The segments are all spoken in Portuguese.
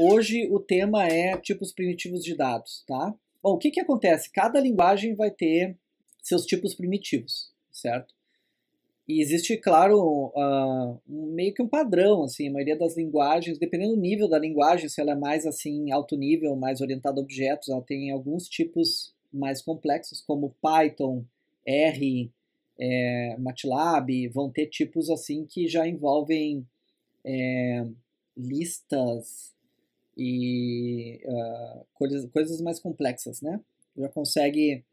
Hoje o tema é tipos primitivos de dados, tá? Bom, o que, que acontece? Cada linguagem vai ter seus tipos primitivos, certo? E existe, claro, uh, meio que um padrão, assim, a maioria das linguagens, dependendo do nível da linguagem, se ela é mais, assim, alto nível, mais orientada a objetos, ela tem alguns tipos mais complexos, como Python, R, é, MATLAB, vão ter tipos, assim, que já envolvem é, listas, e uh, coisas, coisas mais complexas, né? Já consegue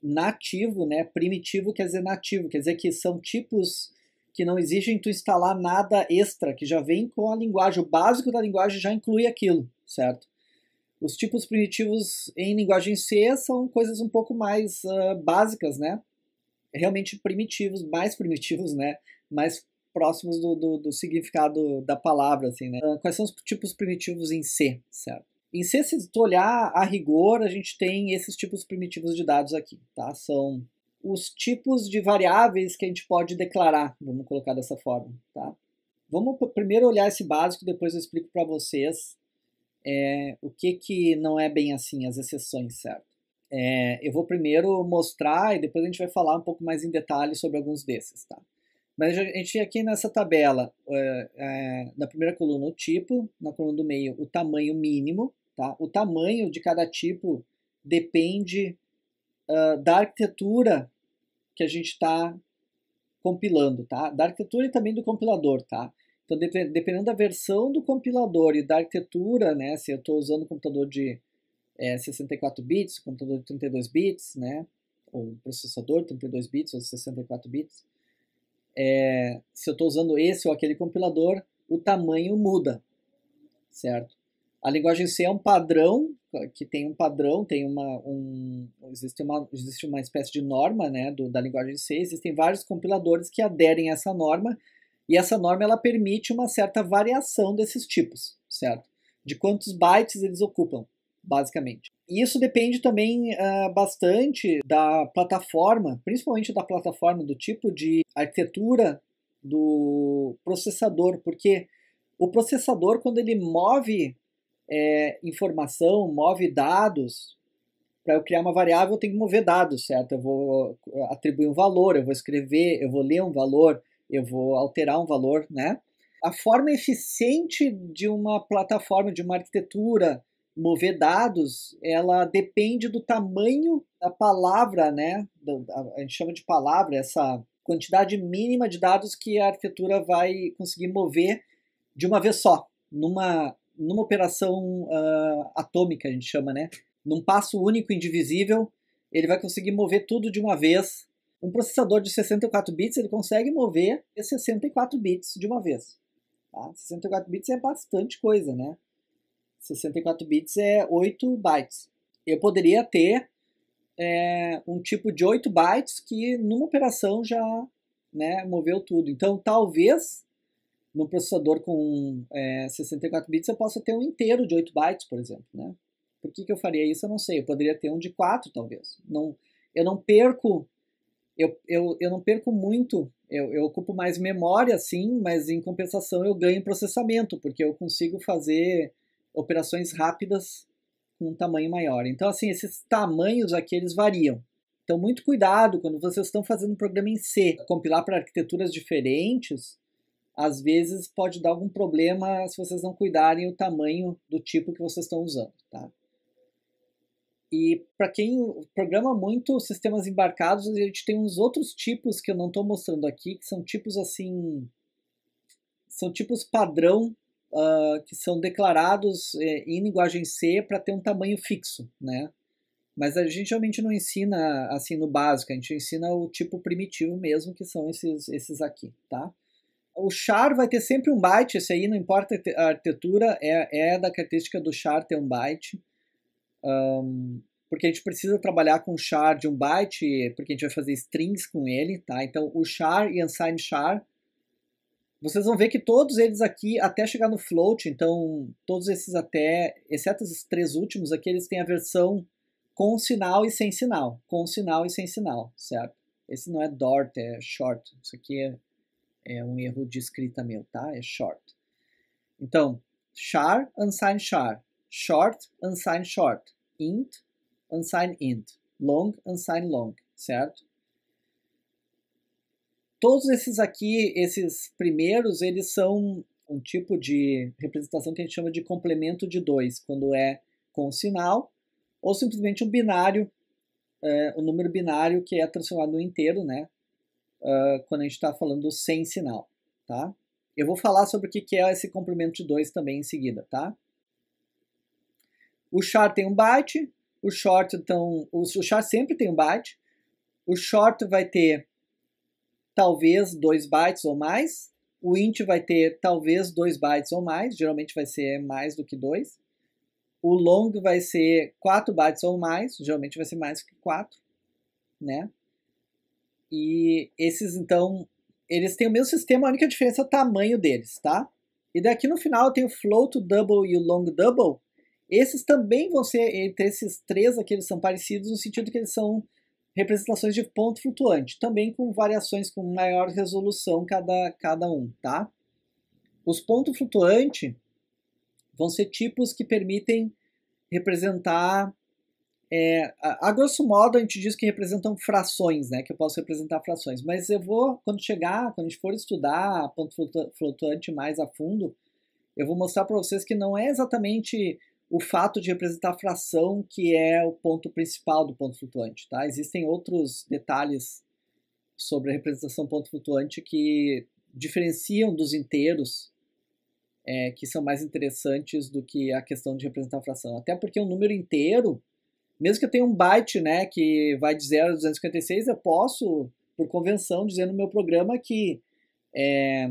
nativo, né? Primitivo quer dizer nativo, quer dizer que são tipos que não exigem tu instalar nada extra, que já vem com a linguagem, o básico da linguagem já inclui aquilo, certo? Os tipos primitivos em linguagem C são coisas um pouco mais uh, básicas, né? Realmente primitivos, mais primitivos, né? Mais próximos do, do, do significado da palavra, assim, né? Ah, quais são os tipos primitivos em C, certo? Em C, se tu olhar a rigor, a gente tem esses tipos primitivos de dados aqui, tá? São os tipos de variáveis que a gente pode declarar, vamos colocar dessa forma, tá? Vamos primeiro olhar esse básico, depois eu explico para vocês é, o que, que não é bem assim, as exceções, certo? É, eu vou primeiro mostrar e depois a gente vai falar um pouco mais em detalhe sobre alguns desses, tá? Mas a gente aqui nessa tabela, é, é, na primeira coluna o tipo, na coluna do meio o tamanho mínimo. Tá? O tamanho de cada tipo depende uh, da arquitetura que a gente está compilando, tá? da arquitetura e também do compilador. Tá? Então, dependendo da versão do compilador e da arquitetura, né, se eu estou usando um computador de é, 64 bits, computador de 32 bits, né, ou um processador 32 bits ou 64 bits, é, se eu estou usando esse ou aquele compilador, o tamanho muda, certo? A linguagem C é um padrão, que tem um padrão, tem uma, um, existe, uma existe uma espécie de norma né, do, da linguagem C, existem vários compiladores que aderem a essa norma, e essa norma ela permite uma certa variação desses tipos, certo? De quantos bytes eles ocupam, basicamente. E isso depende também uh, bastante da plataforma, principalmente da plataforma, do tipo de arquitetura do processador, porque o processador, quando ele move é, informação, move dados, para eu criar uma variável eu tenho que mover dados, certo? Eu vou ah, atribuir um valor, eu vou escrever, eu vou ler um valor, eu vou alterar um valor, né? A forma eficiente de uma plataforma, de uma arquitetura, mover dados, ela depende do tamanho da palavra, né? A gente chama de palavra essa quantidade mínima de dados que a arquitetura vai conseguir mover de uma vez só, numa, numa operação uh, atômica, a gente chama, né? Num passo único, indivisível, ele vai conseguir mover tudo de uma vez. Um processador de 64 bits, ele consegue mover 64 bits de uma vez. Tá? 64 bits é bastante coisa, né? 64 bits é 8 bytes. Eu poderia ter é, um tipo de 8 bytes que numa operação já né, moveu tudo. Então, talvez no processador com é, 64 bits eu possa ter um inteiro de 8 bytes, por exemplo. Né? Por que, que eu faria isso? Eu não sei. Eu poderia ter um de 4, talvez. Não, eu não perco. Eu, eu, eu não perco muito, eu, eu ocupo mais memória, sim, mas em compensação eu ganho processamento, porque eu consigo fazer operações rápidas com um tamanho maior. Então, assim, esses tamanhos aqui eles variam. Então, muito cuidado quando vocês estão fazendo um programa em C. Compilar para arquiteturas diferentes, às vezes pode dar algum problema se vocês não cuidarem o tamanho do tipo que vocês estão usando, tá? E para quem programa muito sistemas embarcados, a gente tem uns outros tipos que eu não estou mostrando aqui, que são tipos assim. São tipos padrão uh, que são declarados eh, em linguagem C para ter um tamanho fixo, né? Mas a gente realmente não ensina assim no básico, a gente ensina o tipo primitivo mesmo, que são esses, esses aqui, tá? O char vai ter sempre um byte, esse aí não importa a arquitetura, é, é da característica do char ter um byte. Um, porque a gente precisa trabalhar com char de um byte, porque a gente vai fazer strings com ele, tá? Então o char e unsigned char vocês vão ver que todos eles aqui, até chegar no float, então todos esses até, exceto esses três últimos aqui, eles têm a versão com sinal e sem sinal. Com sinal e sem sinal, certo? Esse não é dort, é short. Isso aqui é, é um erro de escrita meu, tá? É short. Então, char, unsigned char. Short, unsigned short. Int, unsigned int. Long, unsigned long, certo? Todos esses aqui, esses primeiros, eles são um tipo de representação que a gente chama de complemento de dois, quando é com sinal, ou simplesmente um binário, é, um número binário que é transformado no inteiro, né? Uh, quando a gente está falando sem sinal, tá? Eu vou falar sobre o que é esse complemento de dois também em seguida, tá? O char tem um byte, o short então, o char sempre tem um byte, o short vai ter talvez 2 bytes ou mais. O int vai ter talvez 2 bytes ou mais, geralmente vai ser mais do que 2. O long vai ser 4 bytes ou mais, geralmente vai ser mais que 4, né? E esses, então, eles têm o mesmo sistema, a única diferença é o tamanho deles, tá? E daqui no final tem o float double e o long double. Esses também vão ser, entre esses três aqui, eles são parecidos no sentido que eles são representações de ponto flutuante, também com variações com maior resolução cada, cada um, tá? Os pontos flutuantes vão ser tipos que permitem representar, é, a, a, grosso modo a gente diz que representam frações, né? Que eu posso representar frações, mas eu vou, quando chegar, quando a gente for estudar ponto flutuante mais a fundo, eu vou mostrar para vocês que não é exatamente o fato de representar a fração que é o ponto principal do ponto flutuante. Tá? Existem outros detalhes sobre a representação ponto flutuante que diferenciam dos inteiros, é, que são mais interessantes do que a questão de representar a fração. Até porque um número inteiro, mesmo que eu tenha um byte né, que vai de 0 a 256, eu posso, por convenção, dizer no meu programa que é,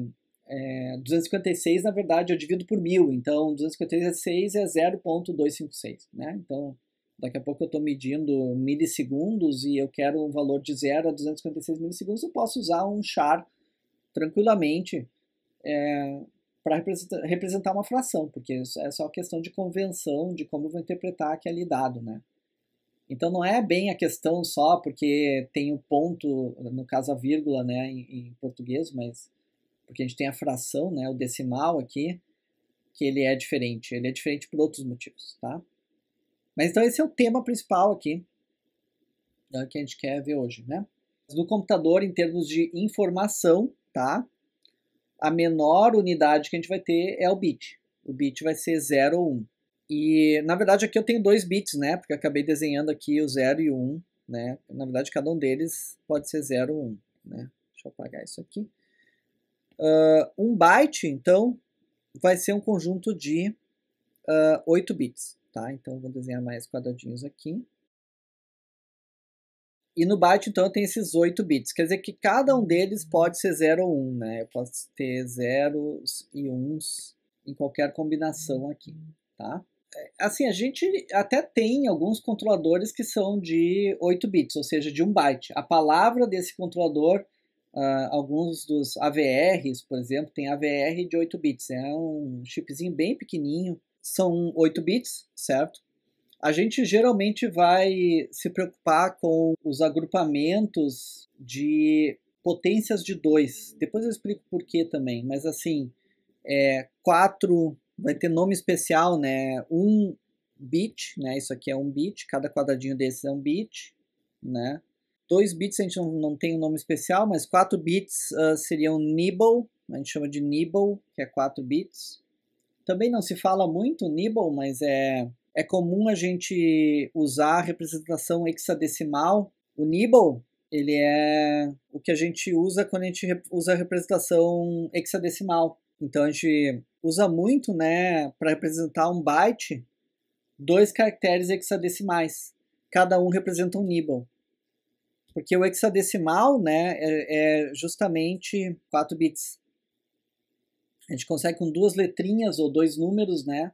é, 256, na verdade, eu divido por mil, então 256 é 0.256, né? Então, daqui a pouco eu estou medindo milissegundos e eu quero um valor de 0 a 256 milissegundos, eu posso usar um char tranquilamente é, para representar, uma fração, porque é só questão de convenção de como eu vou interpretar aquele dado, né? Então não é bem a questão só porque tem o ponto, no caso a vírgula, né, em, em português, mas porque a gente tem a fração, né, o decimal aqui, que ele é diferente. Ele é diferente por outros motivos, tá? Mas então esse é o tema principal aqui né, que a gente quer ver hoje, né? No computador, em termos de informação, tá? A menor unidade que a gente vai ter é o bit. O bit vai ser 0 ou 1. Um. E, na verdade, aqui eu tenho dois bits, né? Porque eu acabei desenhando aqui o 0 e o 1, um, né? Na verdade, cada um deles pode ser 0 ou 1, um, né? Deixa eu apagar isso aqui. Uh, um byte, então, vai ser um conjunto de uh, ah, 8 bits. Tá? Então, vou desenhar mais quadradinhos aqui. E no byte, então, eu tenho esses 8 bits. Quer dizer que cada um deles pode ser 0 ou 1. Né? Eu posso ter zeros e uns em qualquer combinação aqui. Tá? É, assim, a gente até tem alguns controladores que são de 8 bits, ou seja, de 1 byte. A palavra desse controlador Uh, alguns dos AVRs, por exemplo, tem AVR de 8 bits. É um chipzinho bem pequenininho. São 8 bits, certo? A gente geralmente vai se preocupar com os agrupamentos de potências de 2. Depois eu explico por que também. Mas assim, é, 4 vai ter nome especial, né? 1 um bit, né? Isso aqui é 1 um bit. Cada quadradinho desses é 1 um bit, né? 2 bits a gente não, não tem um nome especial, mas 4 bits uh, seriam nibble, a gente chama de nibble, que é 4 bits. Também não se fala muito nibble, mas é, é comum a gente usar a representação hexadecimal. O nibble, ele é o que a gente usa quando a gente usa a representação hexadecimal. Então a gente usa muito, né, para representar um byte, dois caracteres hexadecimais. Cada um representa um nibble. Porque o hexadecimal, né, é, é justamente 4 bits. A gente consegue com duas letrinhas ou dois números, né,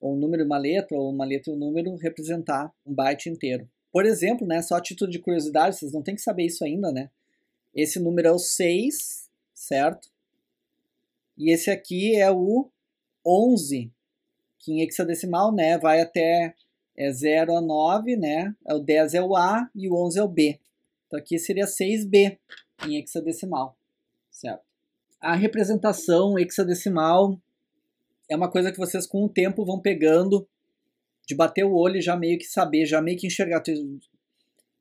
ou um número e uma letra, ou uma letra e um número, representar um byte inteiro. Por exemplo, né, só a título de curiosidade, vocês não têm que saber isso ainda, né? Esse número é o 6, certo? E esse aqui é o 11, que em hexadecimal, né, vai até é 0 a 9, né? É o 10 é o A e o 11 é o B. Então aqui seria 6B em hexadecimal, certo? A representação hexadecimal é uma coisa que vocês com o tempo vão pegando de bater o olho e já meio que saber, já meio que enxergar.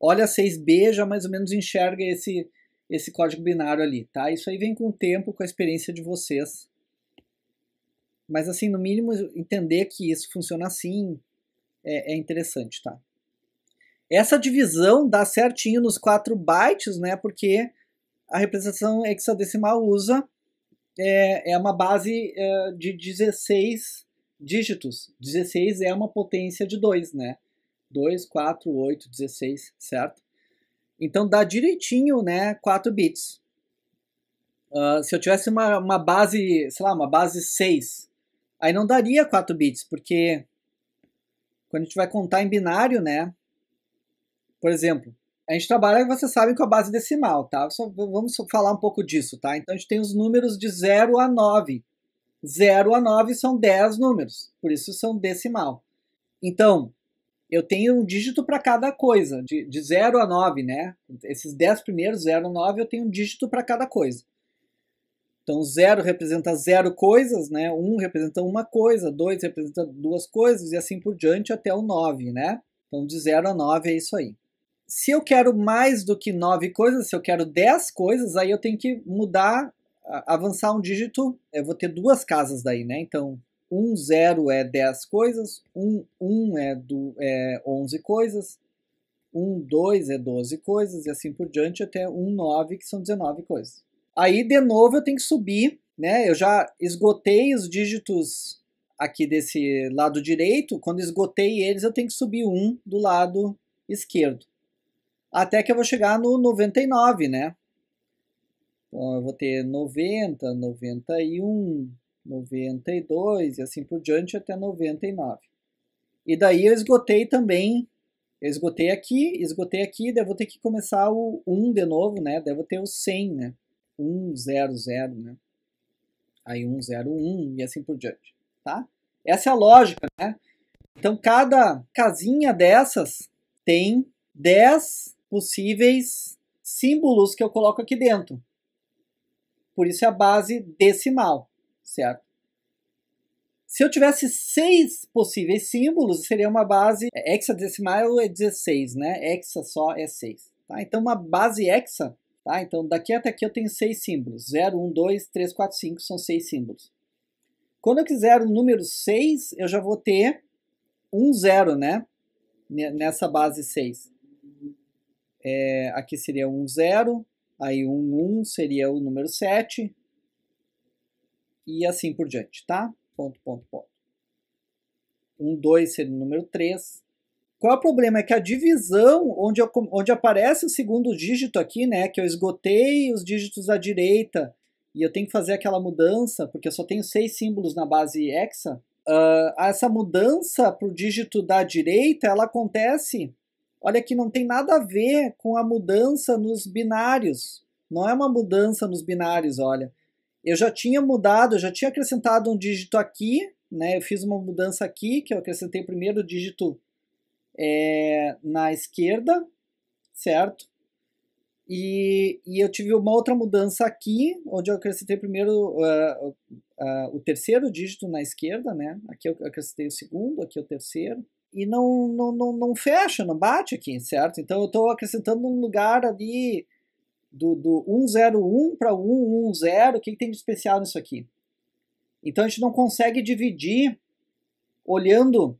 Olha 6B, já mais ou menos enxerga esse, esse código binário ali, tá? Isso aí vem com o tempo, com a experiência de vocês. Mas assim, no mínimo, entender que isso funciona assim é, é interessante, tá? Essa divisão dá certinho nos 4 bytes, né? Porque a representação hexadecimal usa é, é uma base é, de 16 dígitos. 16 é uma potência de 2, né? 2, 4, 8, 16, certo? Então dá direitinho, né? 4 bits. Uh, se eu tivesse uma, uma base, sei lá, uma base 6, aí não daria 4 bits, porque quando a gente vai contar em binário, né? Por exemplo, a gente trabalha, você sabe, com é a base decimal, tá? Só, vamos falar um pouco disso, tá? Então a gente tem os números de 0 a 9. 0 a 9 são 10 números, por isso são decimal. Então, eu tenho um dígito para cada coisa, de, 0 a 9, né? Esses 10 primeiros, 0 a 9, eu tenho um dígito para cada coisa. Então, 0 representa 0 coisas, né? 1 um representa uma coisa, 2 representa duas coisas, e assim por diante até o 9, né? Então, de 0 a 9 é isso aí se eu quero mais do que nove coisas, se eu quero dez coisas, aí eu tenho que mudar, avançar um dígito. Eu vou ter duas casas daí, né? Então, um zero é dez coisas, um, um é, do, é 11 coisas, um dois é 12 coisas, e assim por diante, até um nove, que são 19 coisas. Aí, de novo, eu tenho que subir, né? Eu já esgotei os dígitos aqui desse lado direito. Quando esgotei eles, eu tenho que subir um do lado esquerdo até que eu vou chegar no 99, né? Então eu vou ter 90, 91, 92 e assim por diante até 99. E daí eu esgotei também, eu esgotei aqui, esgotei aqui, daí eu vou ter que começar o 1 de novo, né? Daí eu vou ter o 100, né? 100, né? Aí 101 e assim por diante, tá? Essa é a lógica, né? Então cada casinha dessas tem 10 possíveis símbolos que eu coloco aqui dentro. Por isso é a base decimal, certo? Se eu tivesse seis possíveis símbolos, seria uma base é hexadecimal é 16, né? Hexa só é 6. Tá? Então, uma base hexa, tá? Então, daqui até aqui eu tenho seis símbolos. 0, 1, 2, 3, 4, 5 são seis símbolos. Quando eu quiser o número 6, eu já vou ter um zero, né? Nessa base 6 é, aqui seria um zero, aí um um seria o número 7, e assim por diante, tá? Ponto, ponto, ponto. Um 2 seria o número 3. Qual é o problema? É que a divisão, onde, eu, onde aparece o segundo dígito aqui, né, que eu esgotei os dígitos à direita, e eu tenho que fazer aquela mudança, porque eu só tenho seis símbolos na base hexa, uh, essa mudança para o dígito da direita, ela acontece olha que não tem nada a ver com a mudança nos binários. Não é uma mudança nos binários, olha. Eu já tinha mudado, eu já tinha acrescentado um dígito aqui, né? Eu fiz uma mudança aqui, que eu acrescentei primeiro o dígito é, na esquerda, certo? E, e, eu tive uma outra mudança aqui, onde eu acrescentei primeiro uh, uh, uh, o terceiro dígito na esquerda, né? Aqui eu acrescentei o segundo, aqui o terceiro e não, não, não, não fecha, não bate aqui, certo? Então eu estou acrescentando um lugar ali do, do 101 para 110, o que, que tem de especial nisso aqui? Então a gente não consegue dividir olhando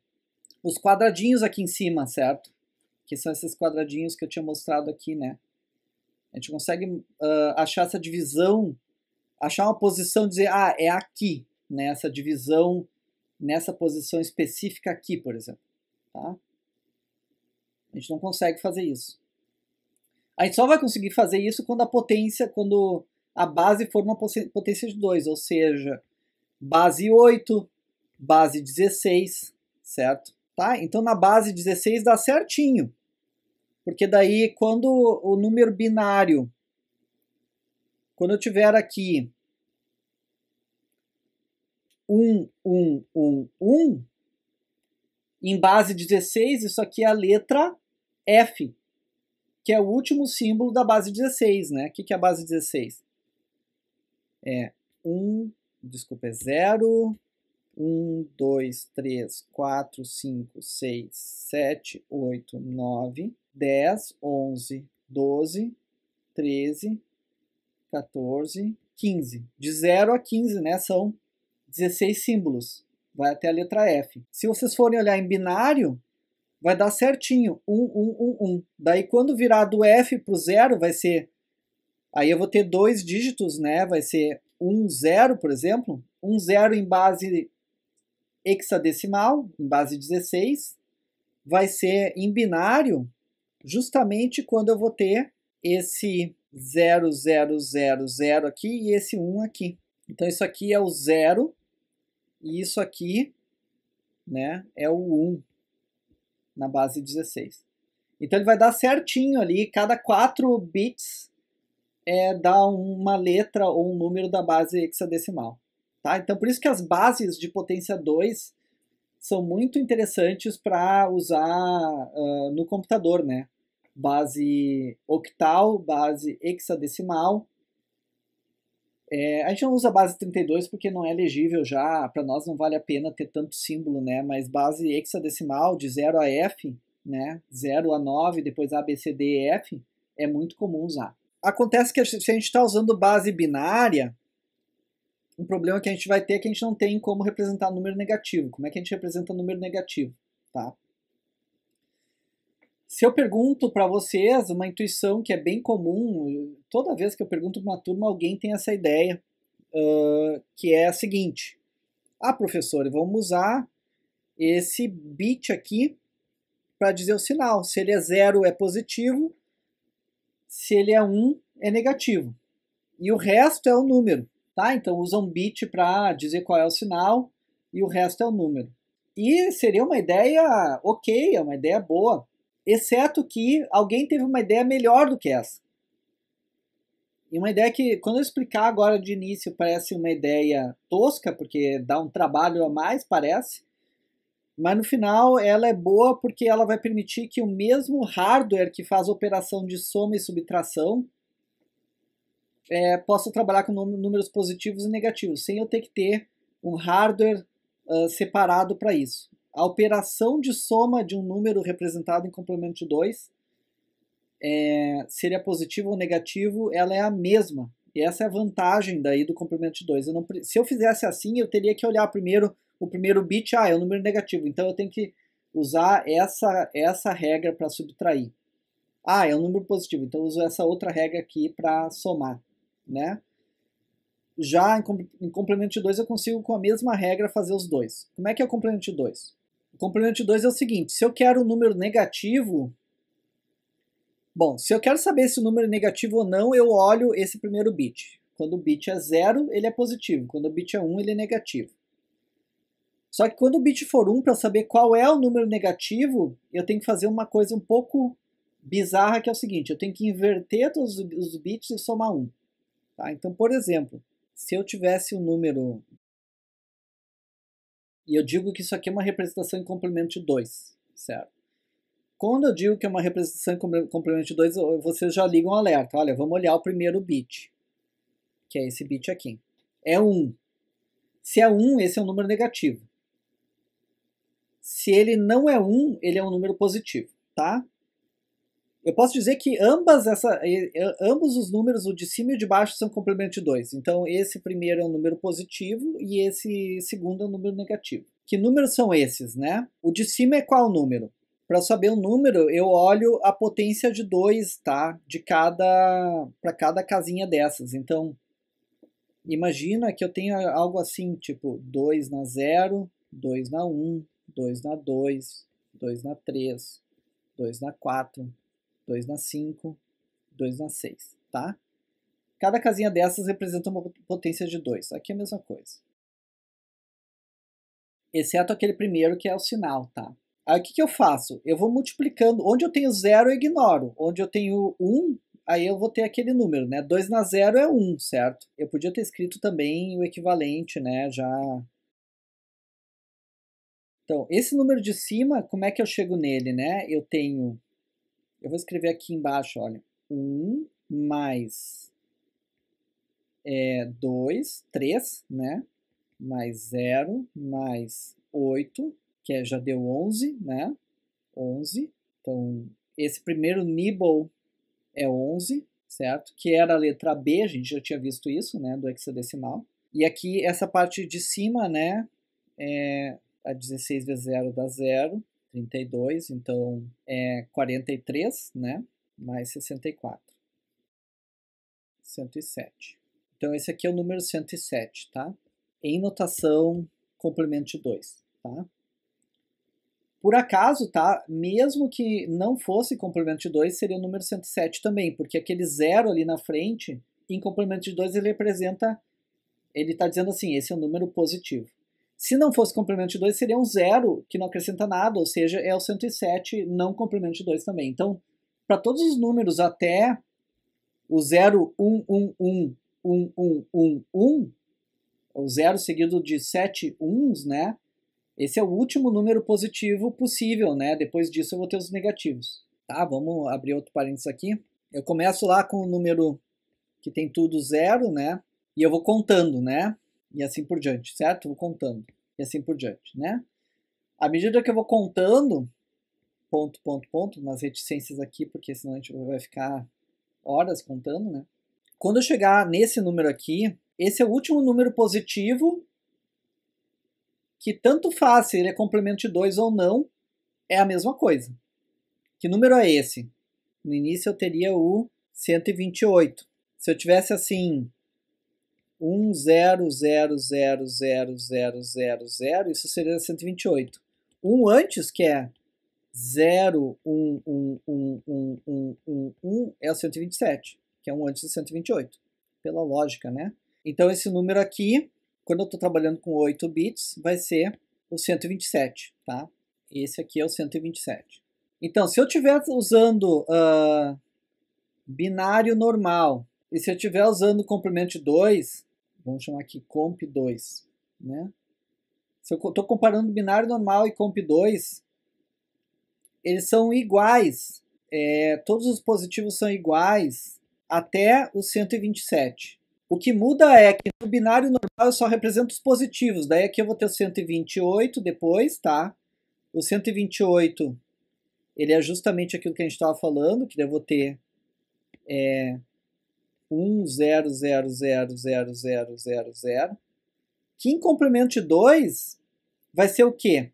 os quadradinhos aqui em cima, certo? Que são esses quadradinhos que eu tinha mostrado aqui, né? A gente consegue uh, achar essa divisão, achar uma posição, dizer, ah, é aqui, né? Essa divisão nessa posição específica aqui, por exemplo. Tá? A gente não consegue fazer isso. A gente só vai conseguir fazer isso quando a potência, quando a base for uma potência de 2, ou seja, base 8, base 16, certo? Tá? Então na base 16 dá certinho. Porque daí quando o número binário quando eu tiver aqui 1 1 1 1 em base 16, isso aqui é a letra F, que é o último símbolo da base 16, né? O que, que é a base 16? É 1, desculpa, é 0, 1, 2, 3, 4, 5, 6, 7, 8, 9, 10, 11, 12, 13, 14, 15. De 0 a 15, né? São 16 símbolos vai até a letra F. Se vocês forem olhar em binário, vai dar certinho, 1, 1, 1, 1. Daí quando virar do F para o zero, vai ser, aí eu vou ter dois dígitos, né? Vai ser 1, 0, por exemplo, 1, 0 em base hexadecimal, em base 16, vai ser em binário justamente quando eu vou ter esse 0, 0, 0, 0 aqui e esse 1 aqui. Então, isso aqui é o 0 e isso aqui né, é o 1 na base 16. Então ele vai dar certinho ali, cada 4 bits é dá uma letra ou um número da base hexadecimal. Tá? Então por isso que as bases de potência 2 são muito interessantes para usar uh, no computador, né? Base octal, base hexadecimal, é, a gente não usa base 32 porque não é legível já, para nós não vale a pena ter tanto símbolo, né? Mas base hexadecimal de 0 a F, né? 0 a 9, depois A, B, C, D, E, F, é muito comum usar. Acontece que se a gente está usando base binária, um problema que a gente vai ter é que a gente não tem como representar número negativo. Como é que a gente representa número negativo, tá? Se eu pergunto para vocês, uma intuição que é bem comum, toda vez que eu pergunto para uma turma, alguém tem essa ideia, uh, que é a seguinte: Ah, professor, vamos usar esse bit aqui para dizer o sinal. Se ele é zero, é positivo. Se ele é um, é negativo. E o resto é o número, tá? Então usa um bit para dizer qual é o sinal e o resto é o número. E seria uma ideia ok, é uma ideia boa. Exceto que alguém teve uma ideia melhor do que essa. E uma ideia que, quando eu explicar agora de início, parece uma ideia tosca, porque dá um trabalho a mais, parece. Mas no final ela é boa porque ela vai permitir que o mesmo hardware que faz a operação de soma e subtração é, possa trabalhar com números positivos e negativos, sem eu ter que ter um hardware uh, separado para isso a operação de soma de um número representado em complemento de 2, é, se positivo ou negativo, ela é a mesma. E essa é a vantagem daí do complemento de 2. se eu fizesse assim, eu teria que olhar primeiro o primeiro bit, ah, é um número negativo, então eu tenho que usar essa, essa regra para subtrair. Ah, é um número positivo, então eu uso essa outra regra aqui para somar, né? já em, complemento de 2 eu consigo com a mesma regra fazer os dois. Como é que é o complemento de 2? Complemento de 2 é o seguinte: se eu quero um número negativo. Bom, se eu quero saber se o número é negativo ou não, eu olho esse primeiro bit. Quando o bit é zero, ele é positivo. Quando o bit é 1, um, ele é negativo. Só que quando o bit for 1, um, para saber qual é o número negativo, eu tenho que fazer uma coisa um pouco bizarra, que é o seguinte, eu tenho que inverter todos os bits e somar 1. Um, tá? Então, por exemplo, se eu tivesse o um número e eu digo que isso aqui é uma representação em complemento de 2, certo? Quando eu digo que é uma representação em complemento de 2, vocês já ligam o alerta. Olha, vamos olhar o primeiro bit, que é esse bit aqui. É 1. Um. Se é 1, um, esse é um número negativo. Se ele não é 1, um, ele é um número positivo, tá? Eu posso dizer que ambas essa, ambos os números, o de cima e o de baixo, são complemento de 2. Então, esse primeiro é um número positivo e esse segundo é um número negativo. Que números são esses, né? O de cima é qual número? Para saber o número, eu olho a potência de 2, tá? De cada para cada casinha dessas. Então, imagina que eu tenho algo assim, tipo 2 na 0, 2 na 1, um, 2 na 2, 2 na 3, 2 na 4, 2 na 5, 2 na 6, tá? Cada casinha dessas representa uma potência de 2. Aqui é a mesma coisa. Exceto aquele primeiro que é o sinal, tá? Aí o que, que eu faço? Eu vou multiplicando. Onde eu tenho 0, eu ignoro. Onde eu tenho 1, um, aí eu vou ter aquele número, né? 2 na 0 é 1, um, certo? Eu podia ter escrito também o equivalente, né? Já então, esse número de cima, como é que eu chego nele, né? Eu tenho eu vou escrever aqui embaixo, olha. 1 mais é, 2, 3, né? Mais 0, mais 8, que é, já deu 11, né? 11. Então, esse primeiro nibble é 11, certo? Que era a letra B, a gente já tinha visto isso, né? Do hexadecimal. E aqui, essa parte de cima, né? É, a 16 vezes 0 dá 0. 32, então é 43, né? Mais 64. 107. Então esse aqui é o número 107, tá? Em notação complemento de 2, tá? Por acaso, tá? Mesmo que não fosse complemento de 2, seria o número 107 também, porque aquele zero ali na frente, em complemento de 2, ele representa ele está dizendo assim, esse é um número positivo. Se não fosse comprimento de 2, seria um zero que não acrescenta nada, ou seja, é o 107 não comprimento de 2 também. Então, para todos os números até o 0, 1, 1, 1, 1, 1, 1, 1, o zero seguido de 7 uns, né? Esse é o último número positivo possível, né? Depois disso eu vou ter os negativos. Tá, vamos abrir outro parênteses aqui. Eu começo lá com o número que tem tudo zero, né? E eu vou contando, né? e assim por diante, certo? Vou contando e assim por diante, né? À medida que eu vou contando, ponto, ponto, ponto, umas reticências aqui, porque senão a gente vai ficar horas contando, né? Quando eu chegar nesse número aqui, esse é o último número positivo, que tanto faz se ele é complemento de 2 ou não, é a mesma coisa. Que número é esse? No início eu teria o 128. Se eu tivesse assim, 1, 0, 0, 0, 0, 0, 0, 0, isso seria 128. 1 antes, que é 0, 1, 1, 1, 1, 1, 1, 1, é o 127, que é um antes de 128, pela lógica, né? Então, esse número aqui, quando eu estou trabalhando com 8 bits, vai ser o 127, tá? Esse aqui é o 127. Então, se eu estiver usando uh, binário normal, e se eu estiver usando o comprimento de 2, Vamos chamar aqui comp2, né? Se eu estou comparando binário normal e comp2, eles são iguais. É, todos os positivos são iguais até o 127. O que muda é que no binário normal eu só represento os positivos. Daí aqui eu vou ter o 128 depois, tá? O 128, ele é justamente aquilo que a gente estava falando, que eu vou ter é, 1, 0, 0, 0, 0, 0, 0, 0, que em complemento de 2 vai ser o quê?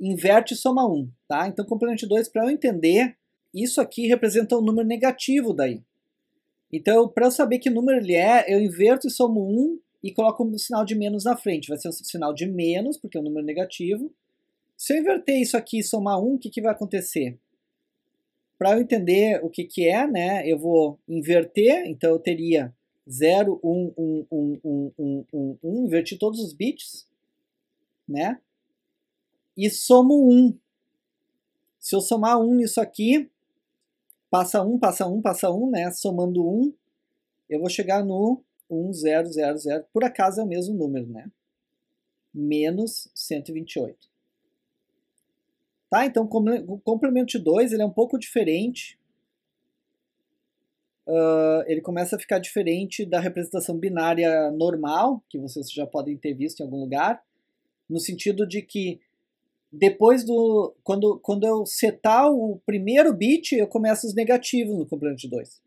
Inverte e soma 1, tá? Então, complemento de 2, para eu entender, isso aqui representa um número negativo daí. Então, para eu saber que número ele é, eu inverto e somo 1 e coloco um sinal de menos na frente. Vai ser um sinal de menos, porque é um número negativo. Se eu inverter isso aqui e somar 1, o que, que vai acontecer? Para eu entender o que, que é, né, eu vou inverter, então eu teria 0, 1, 1, 1, 1, 1, 1, 1, inverti todos os bits, né? E somo 1. Se eu somar 1 nisso aqui, passa 1, passa 1, passa 1, né? Somando 1, eu vou chegar no 1, 0, 0, 0. Por acaso é o mesmo número, né? Menos 128. Tá? Então, o complemento de 2 ele é um pouco diferente. Uh, ele começa a ficar diferente da representação binária normal, que vocês já podem ter visto em algum lugar, no sentido de que depois do. Quando, quando eu setar o primeiro bit, eu começo os negativos no complemento de 2.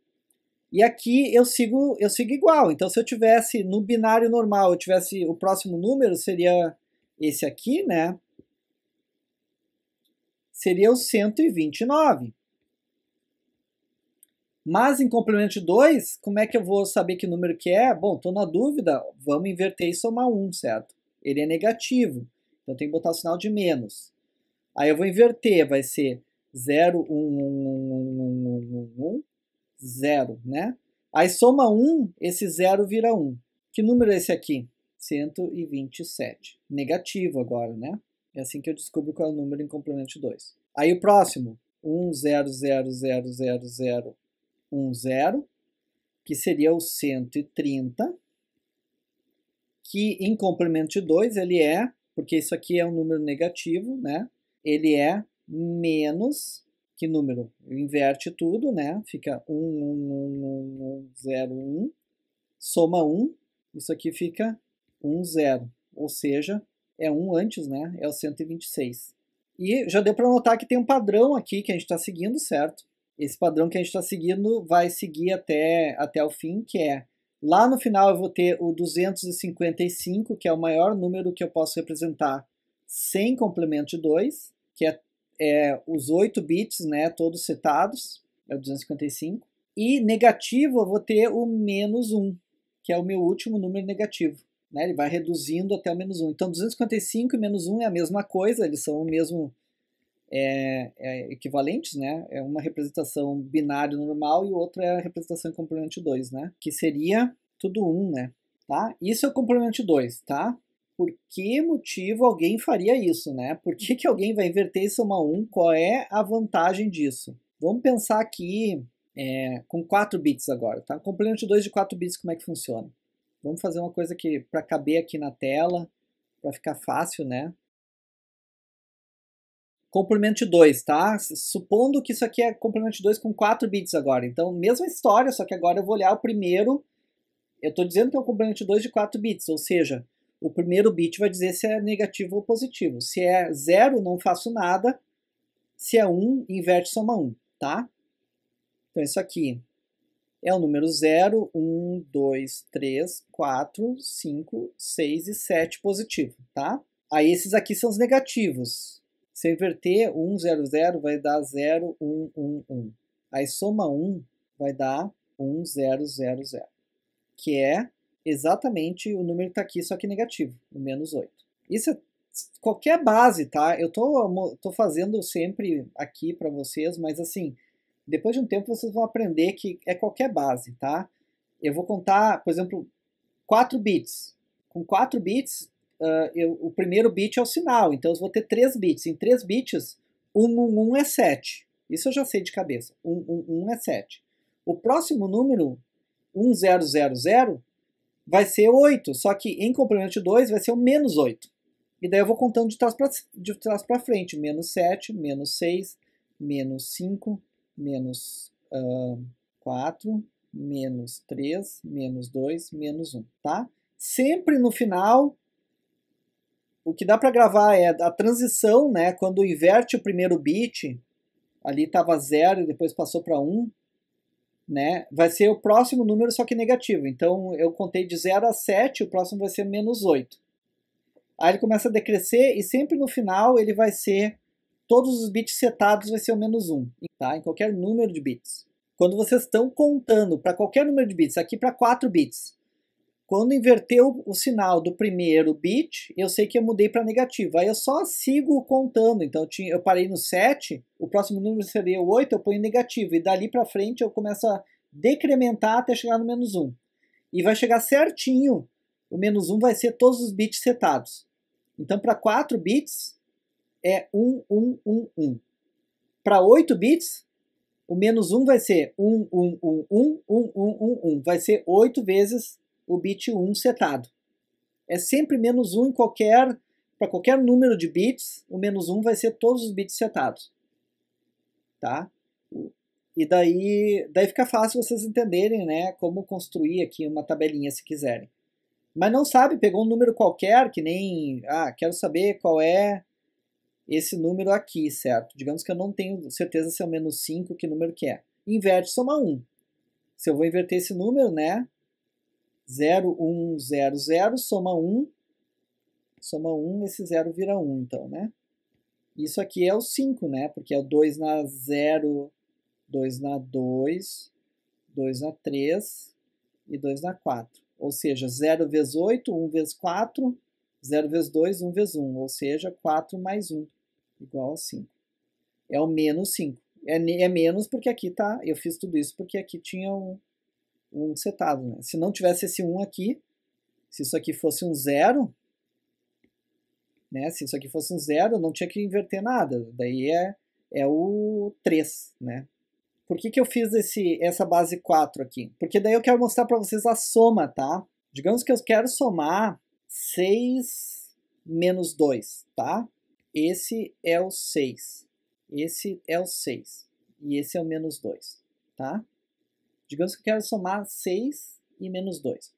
E aqui eu sigo, eu sigo igual. Então, se eu tivesse no binário normal, eu tivesse o próximo número seria esse aqui, né? seria o 129. Mas em complemento 2, como é que eu vou saber que número que é? Bom, estou na dúvida, vamos inverter e somar 1, um, certo? Ele é negativo, então tem que botar o sinal de menos. Aí eu vou inverter, vai ser 0, 1, 1, 1, 1, 1, 0, né? Aí soma 1, esse 0 vira 1. Que número é esse aqui? 127. Negativo agora, né? É assim que eu descubro qual é o número em complemento 2. Aí o próximo, 1, 0, 0, 0, 0, 1, 0, que seria o 130, que em complemento 2 ele é, porque isso aqui é um número negativo, né? Ele é menos que número? Inverte tudo, né? Fica 1, 1, 1, 1, 1, 0, 1. Soma 1, isso aqui fica 1, 0. Ou seja, é um antes, né? É o 126. E já deu para notar que tem um padrão aqui que a gente está seguindo, certo? Esse padrão que a gente está seguindo vai seguir até, até o fim, que é lá no final eu vou ter o 255, que é o maior número que eu posso representar sem complemento de 2, que é, é os 8 bits, né, todos setados, é o 255. E negativo eu vou ter o menos 1, que é o meu último número negativo né? Ele vai reduzindo até o menos 1. Então, 255 e menos 1 é a mesma coisa, eles são o mesmo é, é, equivalentes, né? É uma representação binária normal e outra é a representação em componente 2, né? Que seria tudo 1, né? Tá? Isso é o componente 2, tá? Por que motivo alguém faria isso, né? Por que, que alguém vai inverter e somar 1? Qual é a vantagem disso? Vamos pensar aqui é, com 4 bits agora, tá? Componente 2 de 4 bits, como é que funciona? Vamos fazer uma coisa que para caber aqui na tela, para ficar fácil, né? Complemento 2, tá? Supondo que isso aqui é complemento 2 com 4 bits agora. Então, mesma história, só que agora eu vou olhar o primeiro. Eu estou dizendo que é um complemento 2 de 4 bits, ou seja, o primeiro bit vai dizer se é negativo ou positivo. Se é 0, não faço nada. Se é 1, um, inverte soma 1, um, tá? Então, isso aqui é o número 0, 1, 2, 3, 4, 5, 6 e 7 positivo, tá? Aí esses aqui são os negativos. Se eu inverter 1, 0, 0 vai dar 0, 1, 1, 1. Aí soma 1 vai dar 1, 0, 0, 0, que é exatamente o número que está aqui, só que negativo, o menos 8. Isso é qualquer base, tá? Eu tô, tô fazendo sempre aqui para vocês, mas assim, depois de um tempo vocês vão aprender que é qualquer base, tá? Eu vou contar, por exemplo, 4 bits. Com 4 bits, uh, eu, o primeiro bit é o sinal, então eu vou ter 3 bits. Em 3 bits, 1, 1, 1 é 7. Isso eu já sei de cabeça. 1, 1, 1 é 7. O próximo número, 1, 0, 0, vai ser 8, só que em complemento de 2 vai ser o menos 8. E daí eu vou contando de trás para frente, menos 7, menos 6, menos 5, menos uh, ah, 4, menos 3, menos 2, menos 1, tá? Sempre no final, o que dá para gravar é a transição, né? Quando inverte o primeiro bit, ali estava 0 e depois passou para 1, né? Vai ser o próximo número, só que negativo. Então, eu contei de 0 a 7, o próximo vai ser menos 8. Aí ele começa a decrescer e sempre no final ele vai ser todos os bits setados vai ser o menos 1, tá? em qualquer número de bits. Quando vocês estão contando para qualquer número de bits, aqui para 4 bits, quando inverteu o sinal do primeiro bit, eu sei que eu mudei para negativo. Aí eu só sigo contando. Então eu, tinha, eu parei no 7, o próximo número seria o 8, eu ponho negativo. E dali para frente eu começo a decrementar até chegar no menos 1. E vai chegar certinho. O menos 1 vai ser todos os bits setados. Então para 4 bits, é 1, 1, 1, 1. Para 8 bits, o menos 1 vai ser 1, 1, 1, 1, 1, 1, 1, 1. Vai ser 8 vezes o bit 1 setado. É sempre menos 1 em qualquer... Para qualquer número de bits, o menos 1 vai ser todos os bits setados. Tá? E daí, daí fica fácil vocês entenderem né, como construir aqui uma tabelinha se quiserem. Mas não sabe, pegou um número qualquer, que nem. Ah, quero saber qual é esse número aqui, certo? Digamos que eu não tenho certeza se é o menos 5, que número que é. Inverte, soma 1. Se eu vou inverter esse número, né? 0, 1, 0, 0, soma 1. Soma 1, esse 0 vira 1, então, né? Isso aqui é o 5, né? Porque é o 2 na 0, 2 na 2, 2 na 3 e 2 na 4. Ou seja, 0 vezes 8, 1 vezes 4, 0 vezes 2, 1 vezes 1. Ou seja, 4 mais 1 igual a 5. É o menos 5. É, é menos porque aqui tá, eu fiz tudo isso porque aqui tinha um, um setado. Né? Se não tivesse esse 1 um aqui, se isso aqui fosse um 0, né? se isso aqui fosse um 0, eu não tinha que inverter nada. Daí é, é o 3, né? Por que, que eu fiz esse, essa base 4 aqui? Porque daí eu quero mostrar para vocês a soma, tá? Digamos que eu quero somar 6 menos 2, tá? Esse é o 6. Esse é o 6. E esse é o menos 2, tá? Digamos que eu quero somar 6 e menos 2.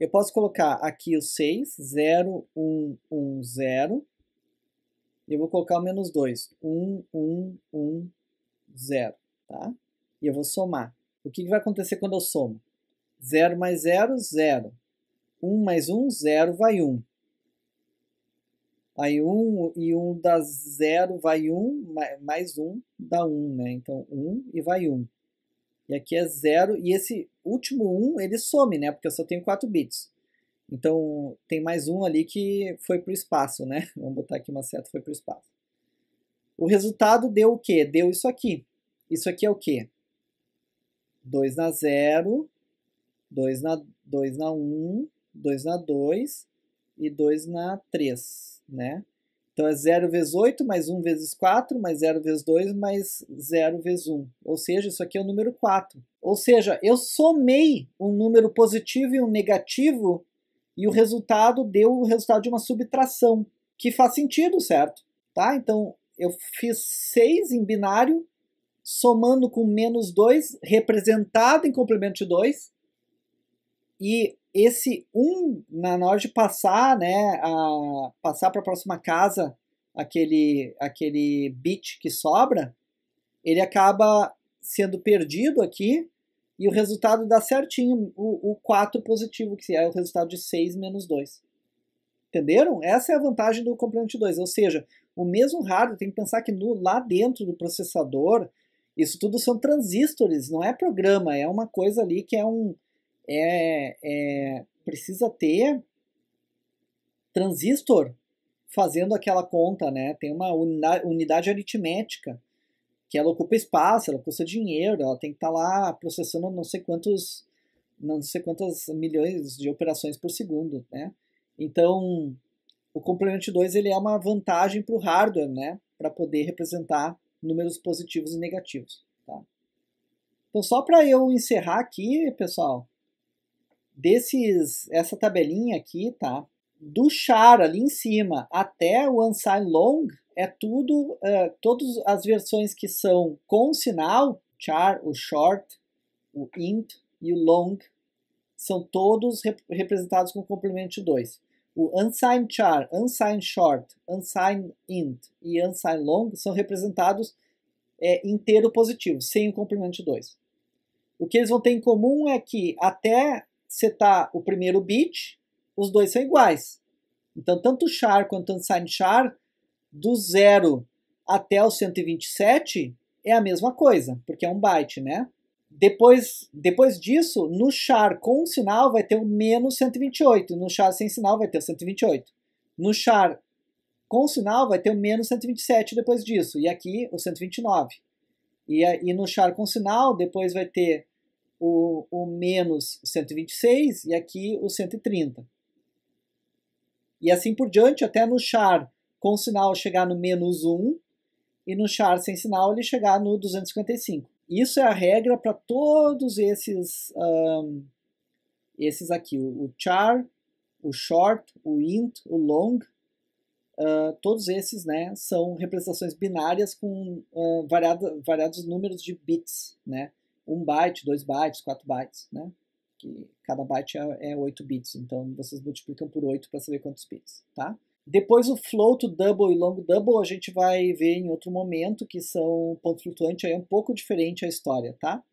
Eu posso colocar aqui o 6, 0, 1, 1, 0. E eu vou colocar o menos 2, 1, 1, 1, 0, tá? E eu vou somar. O que, que vai acontecer quando eu somo? 0 mais 0, 0. 1 mais 1, 0 vai 1. Aí 1 um, e 1 um dá 0, vai 1, um, mais 1 um, dá 1, um, né? Então 1 um e vai 1. Um. E aqui é 0, e esse último 1 um, ele some, né? Porque eu só tenho 4 bits. Então tem mais um ali que foi para o espaço, né? Vamos botar aqui uma seta foi para o espaço. O resultado deu o quê? Deu isso aqui. Isso aqui é o quê? 2 na 0, 2 na 2 na 1, um, 2 na 2 e 2 na 3, né? Então é 0 vezes 8, mais 1 vezes 4, mais 0 vezes 2, mais 0 vezes 1. Ou seja, isso aqui é o número 4. Ou seja, eu somei um número positivo e um negativo e o resultado deu o resultado de uma subtração, que faz sentido, certo? Tá? Então eu fiz 6 em binário, somando com menos 2, representado em complemento de 2, e esse um, na hora de passar, né, a, passar para a próxima casa, aquele, aquele bit que sobra, ele acaba sendo perdido aqui e o resultado dá certinho, o, o 4 positivo, que é o resultado de 6 menos 2. Entenderam? Essa é a vantagem do componente 2, ou seja, o mesmo hardware, tem que pensar que no, lá dentro do processador, isso tudo são transistores, não é programa, é uma coisa ali que é um, é, é precisa ter transistor fazendo aquela conta, né? Tem uma unidade aritmética que ela ocupa espaço, ela custa dinheiro, ela tem que estar tá lá processando não sei quantos não sei quantas milhões de operações por segundo, né? Então, o componente 2 ele é uma vantagem para o hardware, né? Para poder representar números positivos e negativos, tá? Então, só para eu encerrar aqui, pessoal, desses, essa tabelinha aqui, tá? Do char ali em cima até o unsigned long é tudo, uh, todas as versões que são com sinal, char, o short, o int e o long, são todos rep representados com complemento 2. O unsigned char, unsigned short, unsigned int e unsigned long são representados é, inteiro positivo, sem o complemento 2. O que eles vão ter em comum é que até setar tá, o primeiro bit, os dois são iguais. Então, tanto o char quanto o unsigned char, do zero até o 127, é a mesma coisa, porque é um byte, né? Depois, depois disso, no char com sinal vai ter o menos 128, no char sem sinal vai ter o 128. No char com sinal vai ter o menos 127 depois disso, e aqui o 129. E, e no char com sinal, depois vai ter o, o menos 126 e aqui o 130. E assim por diante, até no char com sinal chegar no menos 1 e no char sem sinal ele chegar no 255. Isso é a regra para todos esses, um, esses aqui, o char, o short, o int, o long, uh, todos esses né, são representações binárias com uh, variado, variados números de bits. Né? 1 byte, 2 bytes, 4 bytes, né? Que cada byte é, é 8 bits, então vocês multiplicam por 8 para saber quantos bits, tá? Depois o float, double e long double a gente vai ver em outro momento, que são ponto flutuante, aí é um pouco diferente a história, tá?